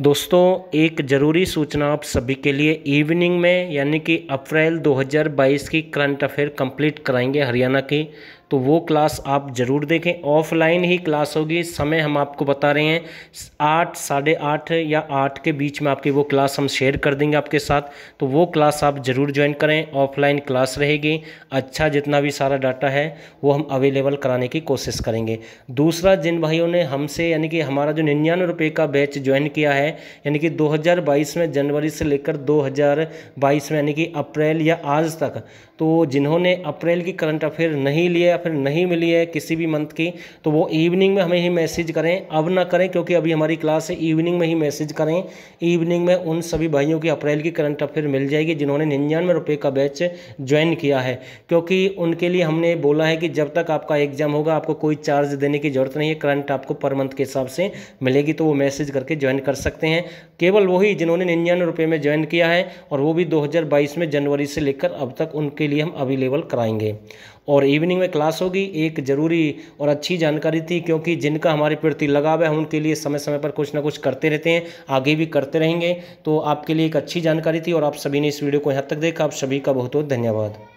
दोस्तों एक ज़रूरी सूचना आप सभी के लिए इवनिंग में यानी कि अप्रैल 2022 की करंट अफेयर कंप्लीट कराएंगे हरियाणा की तो वो क्लास आप ज़रूर देखें ऑफलाइन ही क्लास होगी समय हम आपको बता रहे हैं आठ साढ़े आठ या आठ के बीच में आपकी वो क्लास हम शेयर कर देंगे आपके साथ तो वो क्लास आप ज़रूर ज्वाइन करें ऑफलाइन क्लास रहेगी अच्छा जितना भी सारा डाटा है वो हम अवेलेबल कराने की कोशिश करेंगे दूसरा जिन भाइयों ने हमसे यानी कि हमारा जो निन्यानवे रुपये का बैच ज्वाइन किया है यानी कि दो में जनवरी से लेकर दो में यानी कि अप्रैल या आज तक तो जिन्होंने अप्रैल की करंट अफेयर नहीं लिए फिर नहीं मिली है किसी भी मंथ की तो वो इवनिंग में हमें ही मैसेज करें अब ना करें क्योंकि अभी हमारी क्लास है इवनिंग में ही मैसेज करें इवनिंग में उन सभी भाइयों की अप्रैल की करंट अफेयर मिल जाएगी जिन्होंने निन्यानवे रुपये का बैच ज्वाइन किया है क्योंकि उनके लिए हमने बोला है कि जब तक आपका एग्जाम होगा आपको कोई चार्ज देने की ज़रूरत नहीं है करंट आपको पर मंथ के हिसाब से मिलेगी तो वो मैसेज करके ज्वाइन कर सकते हैं केवल वही जिन्होंने निन्यानवे रुपये में ज्वाइन किया है और वो भी 2022 में जनवरी से लेकर अब तक उनके लिए हम अवेलेबल कराएंगे और इवनिंग में क्लास आस होगी एक जरूरी और अच्छी जानकारी थी क्योंकि जिनका हमारे प्रति लगाव है उनके लिए समय समय पर कुछ ना कुछ करते रहते हैं आगे भी करते रहेंगे तो आपके लिए एक अच्छी जानकारी थी और आप सभी ने इस वीडियो को यहाँ तक देखा आप सभी का बहुत बहुत धन्यवाद